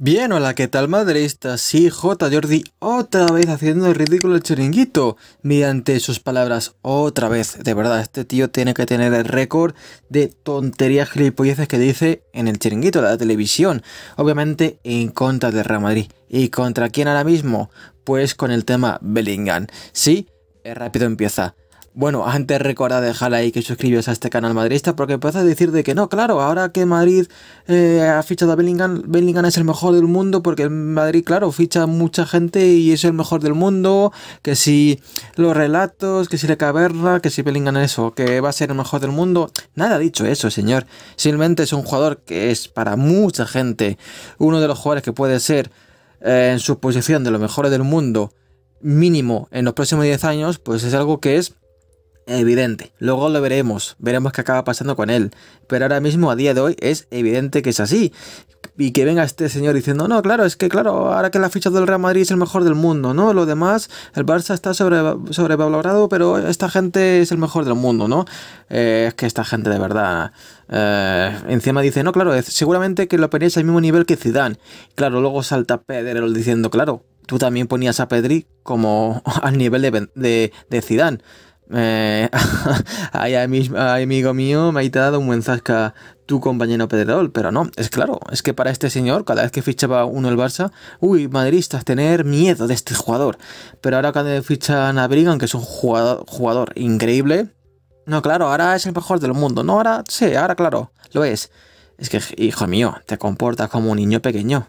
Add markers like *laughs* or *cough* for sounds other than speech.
Bien, hola, ¿qué tal madridistas? Sí, J. Jordi otra vez haciendo el ridículo el chiringuito mediante sus palabras otra vez. De verdad, este tío tiene que tener el récord de tonterías gilipolleces que dice en el chiringuito de la televisión. Obviamente en contra de Real Madrid. ¿Y contra quién ahora mismo? Pues con el tema Bellingham. Sí, eh, rápido empieza. Bueno, antes recuerda dejar ahí que suscribes a este canal madridista porque empiezas a decir de que no, claro, ahora que Madrid eh, ha fichado a Bellingham, Bellingham es el mejor del mundo porque Madrid, claro, ficha mucha gente y es el mejor del mundo, que si los relatos, que si la caverna, que si Bellingham eso, que va a ser el mejor del mundo, nada dicho eso, señor. Simplemente es un jugador que es para mucha gente uno de los jugadores que puede ser eh, en su posición de los mejores del mundo mínimo en los próximos 10 años, pues es algo que es evidente. Luego lo veremos, veremos qué acaba pasando con él. Pero ahora mismo, a día de hoy, es evidente que es así. Y que venga este señor diciendo, no, claro, es que claro, ahora que la ficha del Real Madrid es el mejor del mundo, ¿no? Lo demás, el Barça está sobre, sobrevalorado, pero esta gente es el mejor del mundo, ¿no? Eh, es que esta gente de verdad... Eh, encima dice, no, claro, seguramente que lo ponéis al mismo nivel que Zidane. Claro, luego salta Pedro diciendo, claro, tú también ponías a Pedri como *laughs* al nivel de, de, de Zidane. Eh, ay, *laughs* amigo mío, me ha dado un buen zasca tu compañero Pedrerol, pero no, es claro, es que para este señor, cada vez que fichaba uno el Barça, uy, madridistas, tener miedo de este jugador. Pero ahora cuando fichan a Brigan, que es un jugador, jugador increíble, no, claro, ahora es el mejor del mundo, no, ahora sí, ahora claro, lo es. Es que, hijo mío, te comportas como un niño pequeño.